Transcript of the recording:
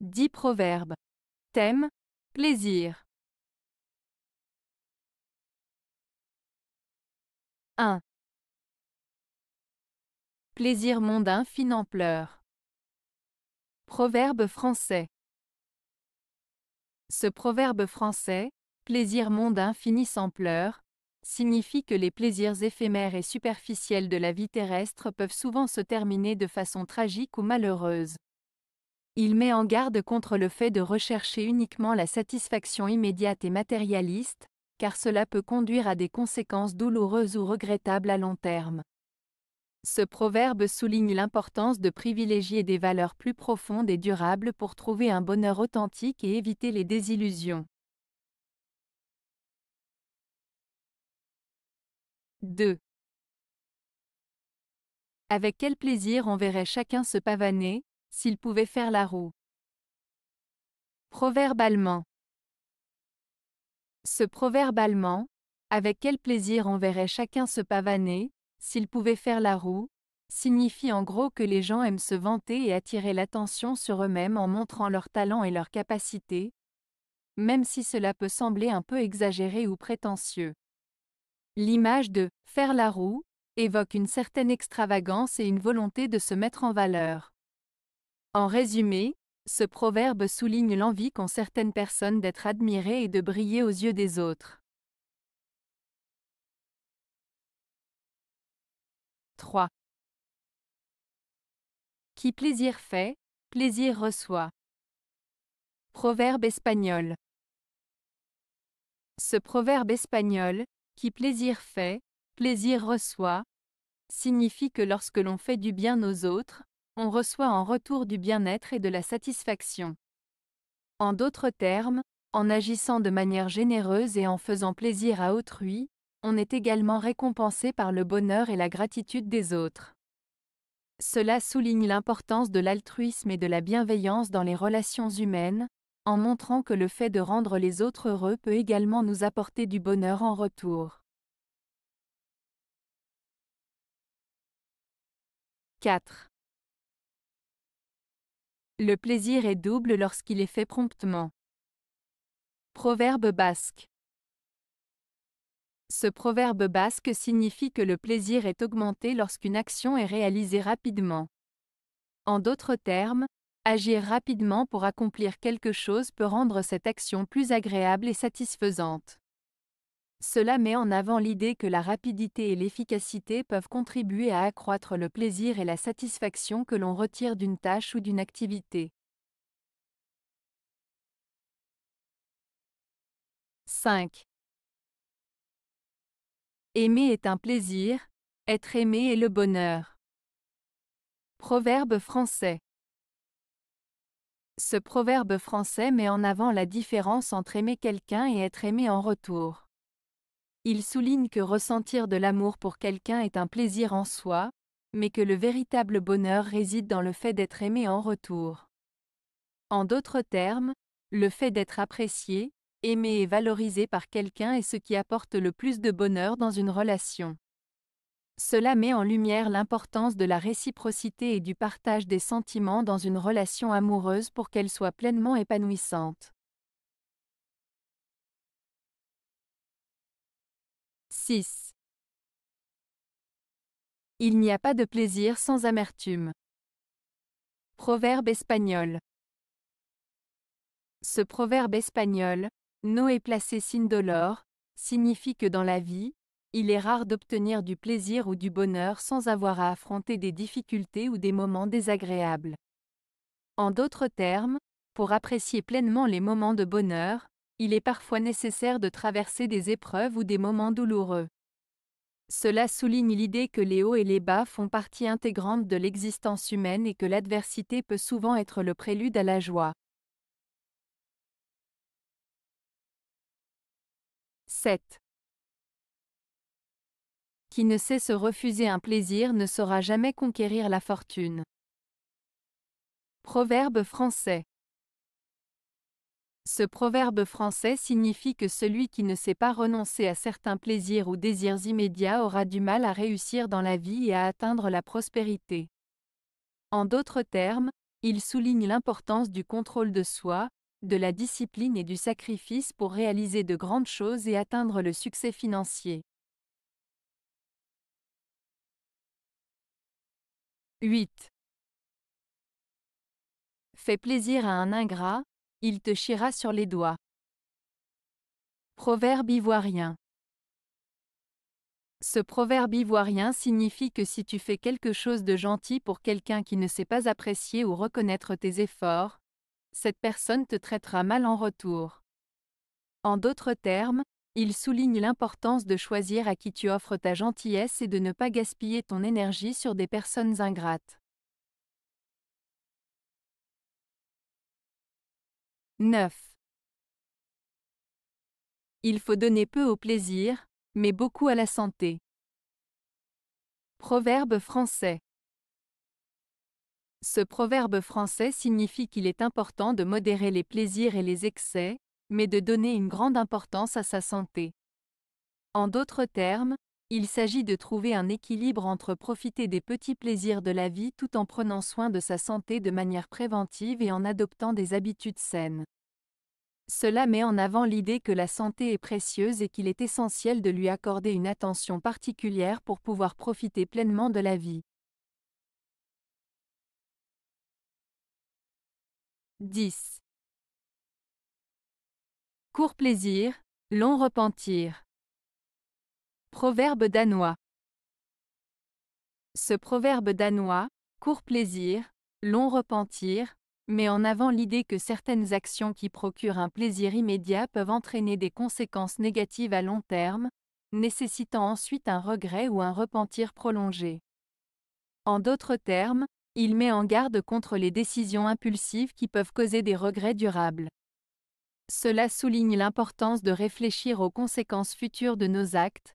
10 proverbes. Thème Plaisir. 1. Plaisir mondain en pleurs. Proverbe français. Ce proverbe français, plaisir mondain fini sans pleurs, signifie que les plaisirs éphémères et superficiels de la vie terrestre peuvent souvent se terminer de façon tragique ou malheureuse. Il met en garde contre le fait de rechercher uniquement la satisfaction immédiate et matérialiste, car cela peut conduire à des conséquences douloureuses ou regrettables à long terme. Ce proverbe souligne l'importance de privilégier des valeurs plus profondes et durables pour trouver un bonheur authentique et éviter les désillusions. 2. Avec quel plaisir on verrait chacun se pavaner, s'il pouvait faire la roue. Proverbe allemand. Ce proverbe allemand, avec quel plaisir verrait chacun se pavaner, s'il pouvait faire la roue, signifie en gros que les gens aiment se vanter et attirer l'attention sur eux-mêmes en montrant leurs talents et leurs capacités, même si cela peut sembler un peu exagéré ou prétentieux. L'image de faire la roue évoque une certaine extravagance et une volonté de se mettre en valeur. En résumé, ce proverbe souligne l'envie qu'ont certaines personnes d'être admirées et de briller aux yeux des autres. 3. Qui plaisir fait, plaisir reçoit. Proverbe espagnol. Ce proverbe espagnol, qui plaisir fait, plaisir reçoit, signifie que lorsque l'on fait du bien aux autres, on reçoit en retour du bien-être et de la satisfaction. En d'autres termes, en agissant de manière généreuse et en faisant plaisir à autrui, on est également récompensé par le bonheur et la gratitude des autres. Cela souligne l'importance de l'altruisme et de la bienveillance dans les relations humaines, en montrant que le fait de rendre les autres heureux peut également nous apporter du bonheur en retour. 4. Le plaisir est double lorsqu'il est fait promptement. Proverbe basque. Ce proverbe basque signifie que le plaisir est augmenté lorsqu'une action est réalisée rapidement. En d'autres termes, agir rapidement pour accomplir quelque chose peut rendre cette action plus agréable et satisfaisante. Cela met en avant l'idée que la rapidité et l'efficacité peuvent contribuer à accroître le plaisir et la satisfaction que l'on retire d'une tâche ou d'une activité. 5. Aimer est un plaisir, être aimé est le bonheur. Proverbe français. Ce proverbe français met en avant la différence entre aimer quelqu'un et être aimé en retour. Il souligne que ressentir de l'amour pour quelqu'un est un plaisir en soi, mais que le véritable bonheur réside dans le fait d'être aimé en retour. En d'autres termes, le fait d'être apprécié, aimé et valorisé par quelqu'un est ce qui apporte le plus de bonheur dans une relation. Cela met en lumière l'importance de la réciprocité et du partage des sentiments dans une relation amoureuse pour qu'elle soit pleinement épanouissante. 6. Il n'y a pas de plaisir sans amertume. Proverbe espagnol. Ce proverbe espagnol, no est placé dolor, signifie que dans la vie, il est rare d'obtenir du plaisir ou du bonheur sans avoir à affronter des difficultés ou des moments désagréables. En d'autres termes, pour apprécier pleinement les moments de bonheur, il est parfois nécessaire de traverser des épreuves ou des moments douloureux. Cela souligne l'idée que les hauts et les bas font partie intégrante de l'existence humaine et que l'adversité peut souvent être le prélude à la joie. 7. Qui ne sait se refuser un plaisir ne saura jamais conquérir la fortune. Proverbe français. Ce proverbe français signifie que celui qui ne sait pas renoncer à certains plaisirs ou désirs immédiats aura du mal à réussir dans la vie et à atteindre la prospérité. En d'autres termes, il souligne l'importance du contrôle de soi, de la discipline et du sacrifice pour réaliser de grandes choses et atteindre le succès financier. 8. Fais plaisir à un ingrat, il te chiera sur les doigts. Proverbe ivoirien. Ce proverbe ivoirien signifie que si tu fais quelque chose de gentil pour quelqu'un qui ne sait pas apprécier ou reconnaître tes efforts, cette personne te traitera mal en retour. En d'autres termes, il souligne l'importance de choisir à qui tu offres ta gentillesse et de ne pas gaspiller ton énergie sur des personnes ingrates. 9. Il faut donner peu au plaisir, mais beaucoup à la santé. Proverbe français. Ce proverbe français signifie qu'il est important de modérer les plaisirs et les excès, mais de donner une grande importance à sa santé. En d'autres termes, il s'agit de trouver un équilibre entre profiter des petits plaisirs de la vie tout en prenant soin de sa santé de manière préventive et en adoptant des habitudes saines. Cela met en avant l'idée que la santé est précieuse et qu'il est essentiel de lui accorder une attention particulière pour pouvoir profiter pleinement de la vie. 10. Court plaisir, long repentir. Proverbe danois. Ce proverbe danois, court plaisir, long repentir, met en avant l'idée que certaines actions qui procurent un plaisir immédiat peuvent entraîner des conséquences négatives à long terme, nécessitant ensuite un regret ou un repentir prolongé. En d'autres termes, il met en garde contre les décisions impulsives qui peuvent causer des regrets durables. Cela souligne l'importance de réfléchir aux conséquences futures de nos actes,